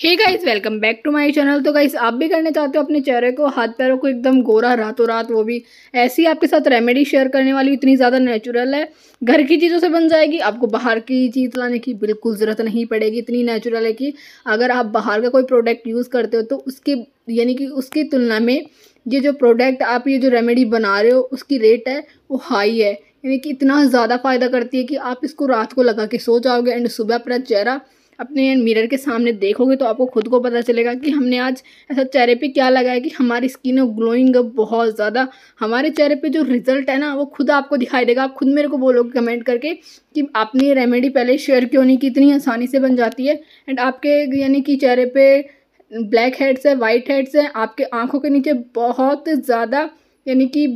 hey guys welcome back to my channel तो guys आप भी करने चाहते हो अपने चेहरे को हाथ पैरों को एकदम गोरा रातों रात वो भी ऐसी आपके साथ रेमेडी शेयर करने वाली इतनी ज़्यादा नेचुरल है घर की चीज़ों से बन जाएगी आपको बाहर की चीज़ लाने की बिल्कुल ज़रूरत नहीं पड़ेगी इतनी नेचुरल है कि अगर आप बाहर का कोई प्रोडक्ट यूज़ करते हो तो उसके यानी कि उसकी तुलना में ये जो प्रोडक्ट आप ये जो रेमेडी बना रहे हो उसकी रेट है वो हाई है यानी कि इतना ज़्यादा फ़ायदा करती है कि आप इसको रात को लगा के सो जाओगे एंड सुबह अपना चेहरा अपने मिरर के सामने देखोगे तो आपको खुद को पता चलेगा कि हमने आज ऐसा चेहरे पे क्या लगाया कि हमारी स्किन ग्लोइंग बहुत ज़्यादा हमारे चेहरे पे जो रिज़ल्ट है ना वो खुद आपको दिखाई देगा आप खुद मेरे को बोलोगे कमेंट करके कि आपने ये रेमेडी पहले शेयर क्यों नहीं की इतनी आसानी से बन जाती है एंड आपके यानी कि चेहरे पर ब्लैक हेड्स है वाइट हेड्स हैं आपके आँखों के नीचे बहुत ज़्यादा यानी कि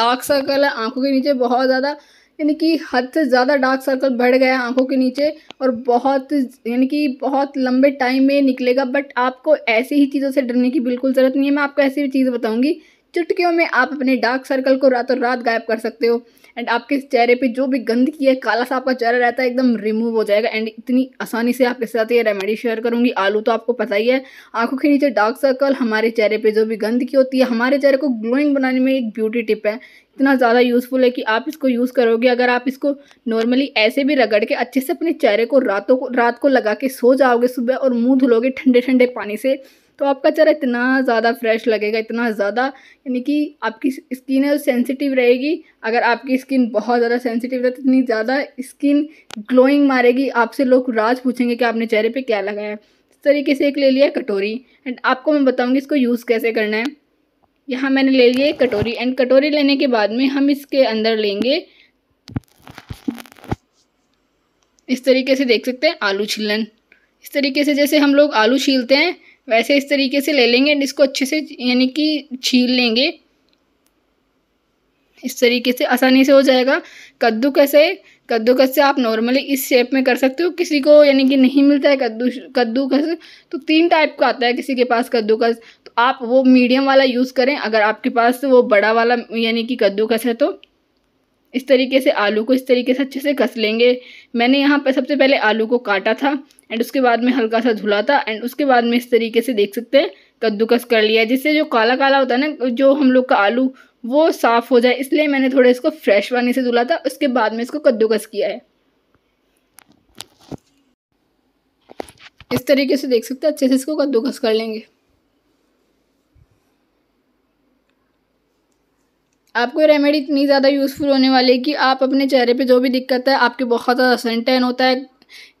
डार्क सर्कल है आँखों के नीचे बहुत ज़्यादा यानी कि हद से ज़्यादा डार्क सर्कल बढ़ गया आंखों के नीचे और बहुत यानी कि बहुत लंबे टाइम में निकलेगा बट आपको ऐसी ही चीज़ों से डरने की बिल्कुल ज़रूरत नहीं है मैं आपको ऐसी भी चीज़ बताऊँगी चुटकियों में आप अपने डार्क सर्कल को रातों रात गायब कर सकते हो एंड आपके चेहरे पे जो भी गंदगी है काला सा आपका चेहरा रहता है एकदम रिमूव हो जाएगा एंड इतनी आसानी से आपके साथ ये रेमेडी शेयर करूँगी आलू तो आपको पता ही है आंखों के नीचे डार्क सर्कल हमारे चेहरे पे जो भी गंदगी होती है हमारे चेहरे को ग्लोइंग बनाने में एक ब्यूटी टिप है इतना ज़्यादा यूज़फुल है कि आप इसको यूज़ करोगे अगर आप इसको नॉर्मली ऐसे भी रगड़ के अच्छे से अपने चेहरे को रातों को रात को लगा के सो जाओगे सुबह और मुँह धुलोगे ठंडे ठंडे पानी से तो आपका चेहरा इतना ज़्यादा फ्रेश लगेगा इतना ज़्यादा यानी कि आपकी स्किन है वो सेंसिटिव रहेगी अगर आपकी स्किन बहुत ज़्यादा सेंसिटिव रहती तो इतनी ज़्यादा स्किन ग्लोइंग मारेगी आपसे लोग राज पूछेंगे कि आपने चेहरे पर क्या लगाया इस तरीके से एक ले लिया कटोरी एंड आपको मैं बताऊँगी इसको यूज़ कैसे करना है यहाँ मैंने ले लिया कटोरी एंड कटोरी लेने के बाद में हम इसके अंदर लेंगे इस तरीके से देख सकते हैं आलू छिलन इस तरीके से जैसे हम लोग आलू छीलते हैं वैसे इस तरीके से ले लेंगे एंड इसको अच्छे से यानी कि छील लेंगे इस तरीके से आसानी से हो जाएगा कद्दू कैसे कद्दू कैसे आप नॉर्मली इस शेप में कर सकते हो किसी को यानी कि नहीं मिलता है कद्दू कद्दू कस तो तीन टाइप का आता है किसी के पास कद्दू कस तो आप वो मीडियम वाला यूज़ करें अगर आपके पास वो बड़ा वाला यानी कि कद्दू कस है तो इस तरीके से आलू को इस तरीके से अच्छे से कस लेंगे मैंने यहाँ पर सबसे पहले आलू को काटा था एंड उसके बाद में हल्का सा धुला था एंड उसके बाद में इस तरीके से देख सकते हैं कद्दूकस कर लिया जिससे जो काला काला होता है ना जो हम लोग का आलू वो साफ़ हो जाए इसलिए मैंने थोड़ा इसको फ्रेश पानी से धुला था उसके बाद में इसको कद्दूकस किया है इस तरीके से देख सकते हैं अच्छे से इसको कद्दूकस कर लेंगे आपको रेमेडी इतनी ज़्यादा यूज़फुल होने वाली है कि आप अपने चेहरे पे जो भी दिक्कत है आपके बहुत ज़्यादा सन टैन होता है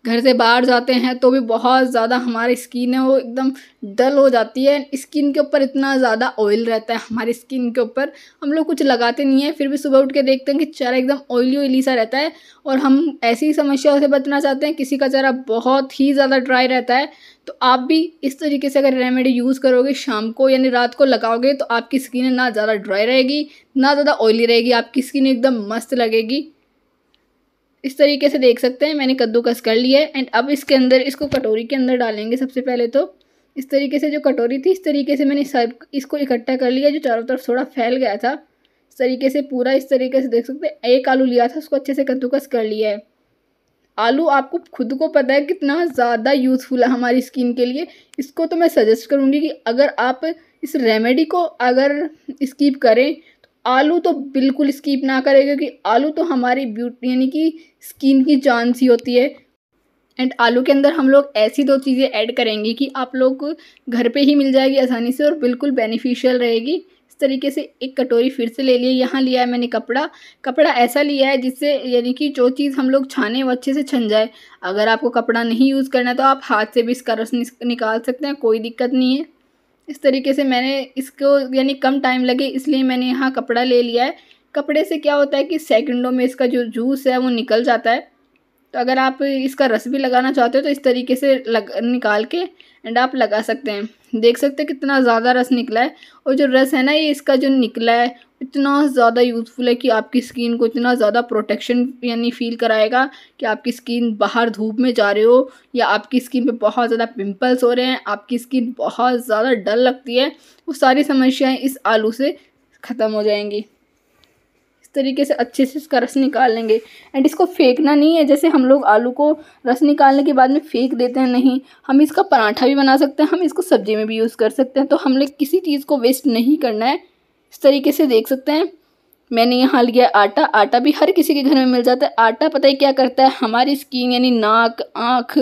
घर से बाहर जाते हैं तो भी बहुत ज़्यादा हमारी स्किन है वो एकदम डल हो जाती है स्किन के ऊपर इतना ज़्यादा ऑयल रहता है हमारी स्किन के ऊपर हम लोग कुछ लगाते नहीं हैं फिर भी सुबह उठ के देखते हैं कि चेहरा एकदम ऑयली ऑयली सा रहता है और हम ऐसी समस्याओं से बचना चाहते हैं किसी का चेहरा बहुत ही ज़्यादा ड्राई रहता है तो आप भी इस तरीके से अगर रेमेडी यूज़ करोगे शाम को यानी रात को लगाओगे तो आपकी स्किन ना ज़्यादा ड्राई रहेगी ना ज़्यादा ऑयली रहेगी आपकी स्किन एकदम मस्त लगेगी इस तरीके से देख सकते हैं मैंने कद्दूकस कर लिया है एंड अब इसके अंदर इसको कटोरी के अंदर डालेंगे सबसे पहले तो इस तरीके से जो कटोरी थी इस तरीके से मैंने सब इसको इकट्ठा कर लिया जो चारों तरफ थोड़ा फैल गया था इस तरीके से पूरा इस तरीके से देख सकते हैं एक आलू लिया था उसको अच्छे से कद्दूकस कर लिया है आलू आपको खुद को पता है कितना ज़्यादा यूज़फुल है हमारी स्किन के लिए इसको तो मैं सजेस्ट करूँगी कि अगर आप इस रेमेडी को अगर स्कीप करें आलू तो बिल्कुल स्कीप ना करें क्योंकि आलू तो हमारी ब्यूटी यानी कि स्किन की जान सी होती है एंड आलू के अंदर हम लोग ऐसी दो चीज़ें ऐड करेंगे कि आप लोग घर पे ही मिल जाएगी आसानी से और बिल्कुल बेनिफिशियल रहेगी इस तरीके से एक कटोरी फिर से ले लिए यहाँ लिया है मैंने कपड़ा कपड़ा ऐसा लिया है जिससे यानी कि जो चीज़ हम लोग छाने वो अच्छे से छन जाए अगर आपको कपड़ा नहीं यूज़ करना है तो आप हाथ से भी इसका रस निकाल सकते हैं कोई दिक्कत नहीं है इस तरीके से मैंने इसको यानी कम टाइम लगे इसलिए मैंने यहाँ कपड़ा ले लिया है कपड़े से क्या होता है कि सेकंडों में इसका जो जूस है वो निकल जाता है तो अगर आप इसका रस भी लगाना चाहते हो तो इस तरीके से लग निकाल के एंड आप लगा सकते हैं देख सकते हैं कितना ज़्यादा रस निकला है और जो रस है ना ये इसका जो निकला है इतना ज़्यादा यूज़फुल है कि आपकी स्किन को इतना ज़्यादा प्रोटेक्शन यानी फ़ील कराएगा कि आपकी स्किन बाहर धूप में जा रहे हो या आपकी स्किन पे बहुत ज़्यादा पिंपल्स हो रहे हैं आपकी स्किन बहुत ज़्यादा डल लगती है वो सारी समस्याएँ इस आलू से ख़त्म हो जाएंगी तरीके से अच्छे से इसका रस निकाल लेंगे एंड इसको फेंकना नहीं है जैसे हम लोग आलू को रस निकालने के बाद में फेंक देते हैं नहीं हम इसका पराठा भी बना सकते हैं हम इसको सब्जी में भी यूज़ कर सकते हैं तो हम लोग किसी चीज़ को वेस्ट नहीं करना है इस तरीके से देख सकते हैं मैंने यहाँ लिया आटा आटा भी हर किसी के घर में मिल जाता है आटा पता ही क्या करता है हमारी स्किन यानी नाक आँख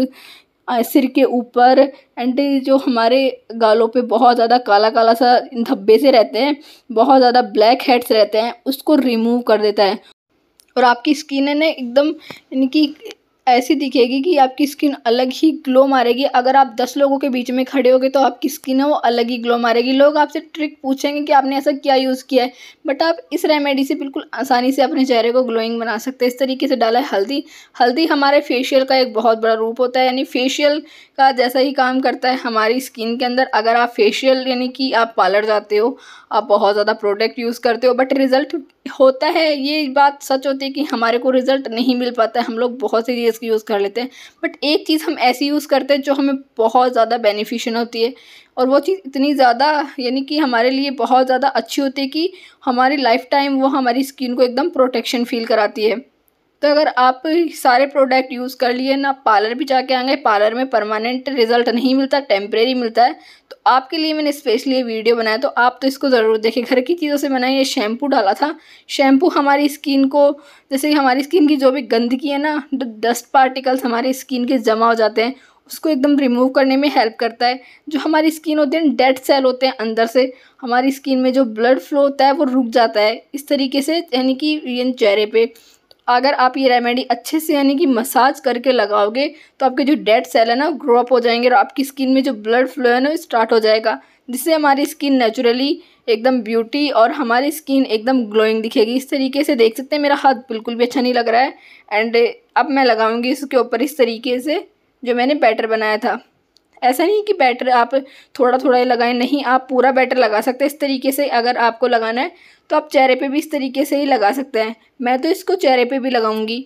सिर के ऊपर एंड जो हमारे गालों पे बहुत ज़्यादा काला काला सा धब्बे से रहते हैं बहुत ज़्यादा ब्लैक हेड्स रहते हैं उसको रिमूव कर देता है और आपकी स्किन है ना एकदम इनकी ऐसी दिखेगी कि आपकी स्किन अलग ही ग्लो मारेगी अगर आप दस लोगों के बीच में खड़े होगे तो आपकी स्किन है वो अलग ही ग्लो मारेगी लोग आपसे ट्रिक पूछेंगे कि आपने ऐसा क्या यूज़ किया है बट आप इस रेमेडी से बिल्कुल आसानी से अपने चेहरे को ग्लोइंग बना सकते हैं इस तरीके से डाला है हल्दी हल्दी हमारे फेशियल का एक बहुत बड़ा रूप होता है यानी फेशियल का जैसा ही काम करता है हमारी स्किन के अंदर अगर आप फेशियल यानी कि आप पार्लर जाते हो आप बहुत ज़्यादा प्रोडक्ट यूज़ करते हो बट रिज़ल्ट होता है ये बात सच होती है कि हमारे को रिज़ल्ट नहीं मिल पाता है हम लोग बहुत सी प्रोडक्ट्स यूज़ कर लेते हैं बट एक चीज़ हम ऐसी यूज़ करते हैं जो हमें बहुत ज़्यादा बेनिफिशियल होती है और वो चीज़ इतनी ज़्यादा यानी कि हमारे लिए बहुत ज़्यादा अच्छी होती है कि हमारी लाइफ टाइम वो हमारी स्किन को एकदम प्रोटेक्शन फील कराती है तो अगर आप सारे प्रोडक्ट यूज़ कर लिए ना पार्लर भी जाके आएंगे पार्लर में परमानेंट रिजल्ट नहीं मिलता टेम्प्रेरी मिलता है आपके लिए मैंने स्पेशली ये वीडियो बनाया तो आप तो इसको ज़रूर देखें घर की चीज़ों से मैंने ये शैम्पू डाला था शैम्पू हमारी स्किन को जैसे कि हमारी स्किन की जो भी गंदगी है ना डस्ट पार्टिकल्स हमारी स्किन के जमा हो जाते हैं उसको एकदम रिमूव करने में हेल्प करता है जो हमारी स्किन होती है डेड सेल होते हैं अंदर से हमारी स्किन में जो ब्लड फ्लो होता है वो रुक जाता है इस तरीके से यानी कि चेहरे पे अगर आप ये रेमेडी अच्छे से यानी कि मसाज करके लगाओगे तो आपके जो डेड सेल है ना ग्रो अप हो जाएंगे और आपकी स्किन में जो ब्लड फ्लो है ना स्टार्ट हो जाएगा जिससे हमारी स्किन नेचुरली एकदम ब्यूटी और हमारी स्किन एकदम ग्लोइंग दिखेगी इस तरीके से देख सकते हैं मेरा हाथ बिल्कुल भी अच्छा नहीं लग रहा है एंड अब मैं लगाऊंगी इसके ऊपर इस तरीके से जो मैंने बैटर बनाया था ऐसा नहीं कि बैटर आप थोड़ा थोड़ा लगाएं नहीं आप पूरा बैटर लगा सकते हैं इस तरीके से अगर आपको लगाना है तो आप चेहरे पे भी इस तरीके से ही लगा सकते हैं मैं तो इसको चेहरे पे भी लगाऊंगी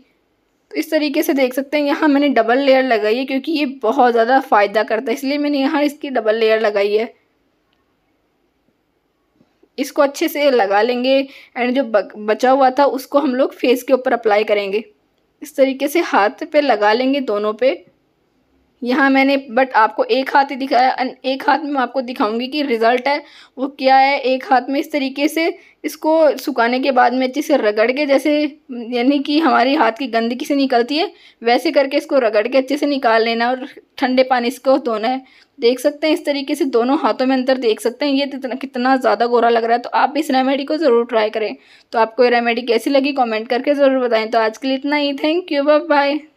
तो इस तरीके से देख सकते हैं यहाँ मैंने डबल लेयर लगाई है क्योंकि ये बहुत ज़्यादा फ़ायदा करता है इसलिए मैंने यहाँ इसकी डबल लेयर लगाई है इसको अच्छे से लगा लेंगे एंड जो बचा हुआ था उसको हम लोग फेस के ऊपर अप्लाई करेंगे इस तरीके से हाथ पे लगा लेंगे दोनों पे यहाँ मैंने बट आपको एक हाथ ही दिखाया एक हाथ में आपको दिखाऊंगी कि रिज़ल्ट है वो क्या है एक हाथ में इस तरीके से इसको सुखाने के बाद में अच्छे से रगड़ के जैसे यानी कि हमारी हाथ की गंदगी से निकलती है वैसे करके इसको रगड़ के अच्छे से निकाल लेना और ठंडे पानी इसको धोना है देख सकते हैं इस तरीके से दोनों हाथों में अंतर देख सकते हैं ये कितना कितना ज़्यादा गोरा लग रहा है तो आप भी इस रेमेडी को ज़रूर ट्राई करें तो आपको ये रेमेडी कैसी लगी कॉमेंट करके ज़रूर बताएँ तो आज के लिए इतना ही थैंक यू बाय